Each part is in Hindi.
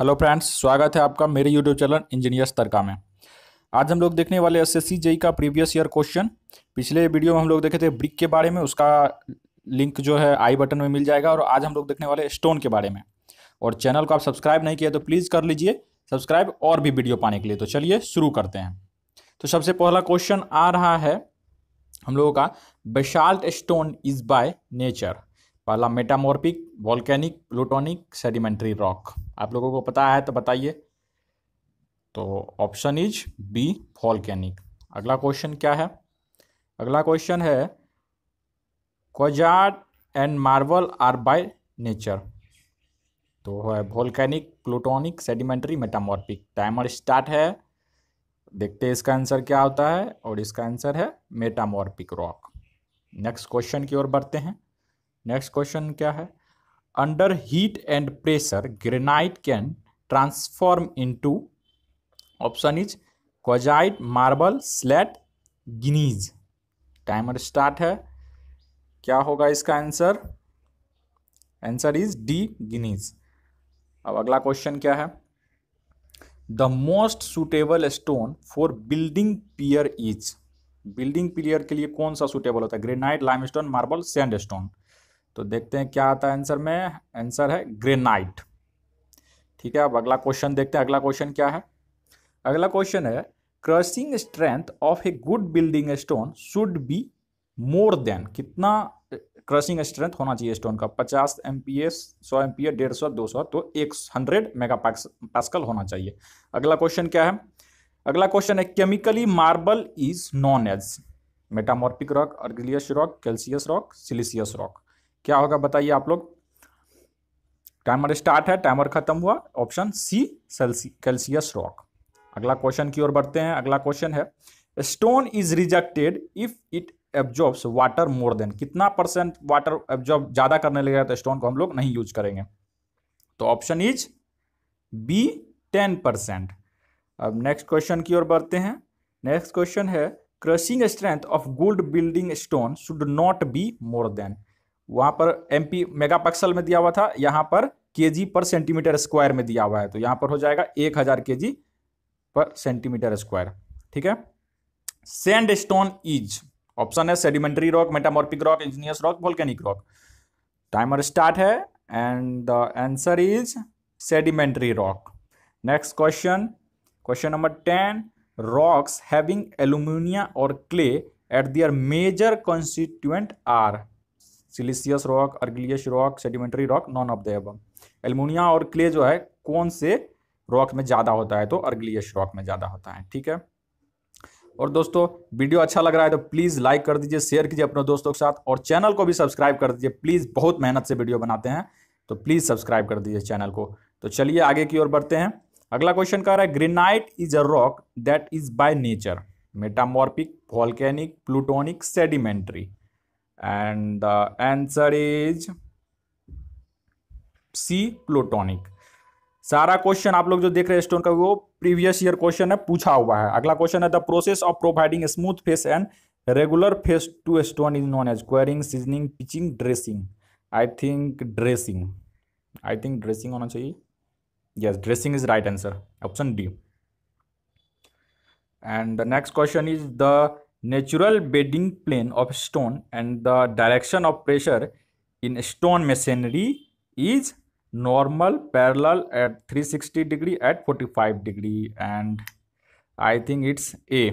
हेलो फ्रेंड्स स्वागत है आपका मेरे यूट्यूब चैनल इंजीनियर्स तरका में आज हम लोग देखने वाले एस एस का प्रीवियस ईयर क्वेश्चन पिछले वीडियो में हम लोग देखे थे ब्रिक के बारे में उसका लिंक जो है आई बटन में मिल जाएगा और आज हम लोग देखने वाले स्टोन के बारे में और चैनल को आप सब्सक्राइब नहीं किया तो प्लीज़ कर लीजिए सब्सक्राइब और भी वीडियो पाने के लिए तो चलिए शुरू करते हैं तो सबसे पहला क्वेश्चन आ रहा है हम लोगों का basalt stone is by nature पहला metamorphic volcanic plutonic sedimentary rock आप लोगों को पता है तो बताइए तो ऑप्शन इज बी वॉल्केनिक अगला क्वेश्चन क्या है अगला क्वेश्चन है क्वजार्ड and marble are by nature तो है volcanic plutonic sedimentary metamorphic timer start है देखते हैं इसका आंसर क्या होता है और इसका आंसर है मेटामोर्पिक रॉक नेक्स्ट क्वेश्चन की ओर बढ़ते हैं नेक्स्ट क्वेश्चन क्या है under heat and pressure granite can transform into option is क्वाइट marble slate gneiss timer start है क्या होगा इसका answer answer is D gneiss अब अगला क्वेश्चन क्या है the most suitable stone for building pier is building pier के लिए कौन सा सुटेबल होता है granite limestone marble sandstone तो देखते हैं क्या आता है आंसर में आंसर है ग्रेनाइट ठीक है अब अगला क्वेश्चन देखते हैं अगला क्वेश्चन क्या है अगला क्वेश्चन है crushing strength of a good building stone should be more than कितना क्रशिंग स्ट्रेंथ होना चाहिए स्टोन का 50 एम पी एस सौ एम पी एस डेढ़ सौ दो सौ तो एक हंड्रेड मेगा पास्कल होना चाहिए अगला क्वेश्चन क्या है अगला क्वेश्चन है chemically marble is known as metamorphic rock argillaceous rock calcareous rock siliceous rock क्या होगा बताइए आप लोग टाइमर स्टार्ट है टाइमर खत्म हुआ ऑप्शन सी कैल्सियस रॉक अगला क्वेश्चन की ओर बढ़ते हैं अगला क्वेश्चन है stone is rejected if it absorbs water more than कितना परसेंट वाटर एब्जॉर्ब ज्यादा करने लगेगा तो स्टोन को हम लोग नहीं यूज करेंगे तो option is B ten percent अब नेक्स्ट क्वेश्चन की ओर बढ़ते हैं नेक्स्ट क्वेश्चन है crushing strength of good building stone should not be more than वहां पर एमपी मेगापिक्सल में दिया हुआ था यहां पर के पर सेंटीमीटर स्क्वायर में दिया हुआ है तो यहां पर हो जाएगा एक हज़ार के जी पर सेंटीमीटर स्क्वायर ठीक है सेंड स्टोन इज ऑप्शन है sedimentary rock metamorphic rock igneous rock volcanic rock timer start है and the answer is sedimentary rock next question question number ten rocks having alumina और clay at their major constituent are siliceous rock argillaceous rock sedimentary rock none of the above alumina और क्ले जो है कौन से रॉक में ज़्यादा होता है तो अर्गिलियस रॉक में ज़्यादा होता है ठीक है और दोस्तों वीडियो अच्छा लग रहा है तो प्लीज़ लाइक कर दीजिए शेयर कीजिए अपने दोस्तों के साथ और चैनल को भी सब्सक्राइब कर दीजिए प्लीज़ बहुत मेहनत से वीडियो बनाते हैं तो प्लीज़ सब्सक्राइब कर दीजिए चैनल को तो चलिए आगे की ओर बढ़ते हैं अगला क्वेश्चन कह रहा है granite is a rock that is by nature metamorphic volcanic plutonic sedimentary and the answer is C plutonic सारा क्वेश्चन आप लोग जो देख रहे हैं स्टोन का वो प्रीवियस ईयर क्वेश्चन है पूछा हुआ है अगला क्वेश्चन है the process of providing smooth face and regular face to stone is known as quarrying seasoning pitching dressing I think dressing I think dressing होना चाहिए yes dressing is right answer option D and the next question is the natural bedding plane of stone and the direction of pressure in stone masonry is normal parallel at three sixty degree at forty five degree and I think it's a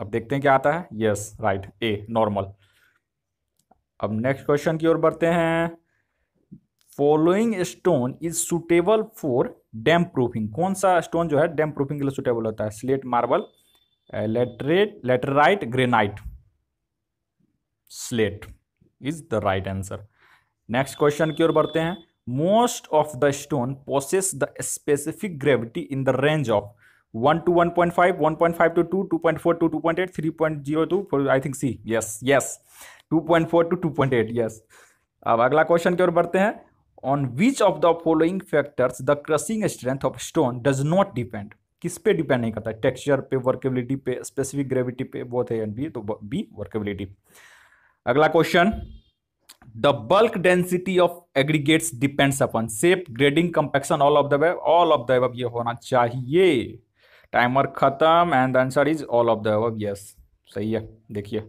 अब देखते हैं क्या आता है यस राइट ए नॉर्मल अब नेक्स्ट क्वेश्चन की ओर बढ़ते हैं following stone is suitable for damp proofing कौन सा स्टोन जो है डैम प्रूफिंग के लिए सुटेबल होता है slate marble laterite laterite granite slate is the right answer next question की ओर बढ़ते हैं most of the stone possess the specific gravity in the range of one two one point five one point five two two two point four two two point eight three point zero two four I think C yes yes two point four two two point eight yes अब अगला क्वेश्चन की ओर बढ़ते हैं on which of the following factors the crushing strength of stone does not depend किस पे डिपेंड नहीं करता टेक्सचर पे वर्केबिलिटी पे स्पेसिफिक ग्रेविटी पे बोथ है एंड बी तो बी वर्केबिलिटी अगला question the bulk density of aggregates depends upon shape grading compaction all of the above all of the above ये होना चाहिए टाइमर खत्म and the answer is all of the web yes सही है देखिए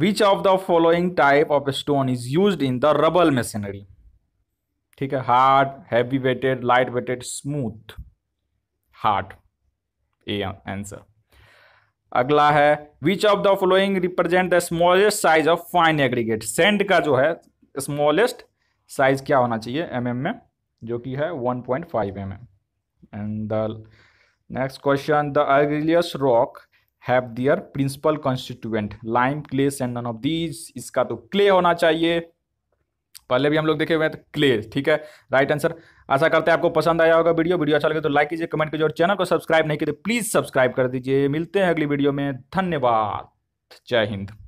which of the following type of stone is use in the rubble masonry ठीक है hard heavy weighted light weighted smooth hard A answer अगला है which of the following represent the smallest size of fine aggregate sand का जो है स्मॉलेस्ट साइज क्या होना चाहिए एम mm में जो कि है 1.5 point five m m and the next question the argillaceous rock have their principal constituent lime clay sand none of these इसका तो क्ले होना चाहिए पहले भी हम लोग देखे हुए हैं तो क्लियर ठीक है राइट आंसर आशा करते हैं आपको पसंद आया होगा वीडियो वीडियो अच्छा लगे तो लाइक कीजिए कमेंट कीजिए और चैनल को सब्सक्राइब नहीं तो प्लीज़ सब्सक्राइब कर दीजिए मिलते हैं अगली वीडियो में धन्यवाद जय हिंद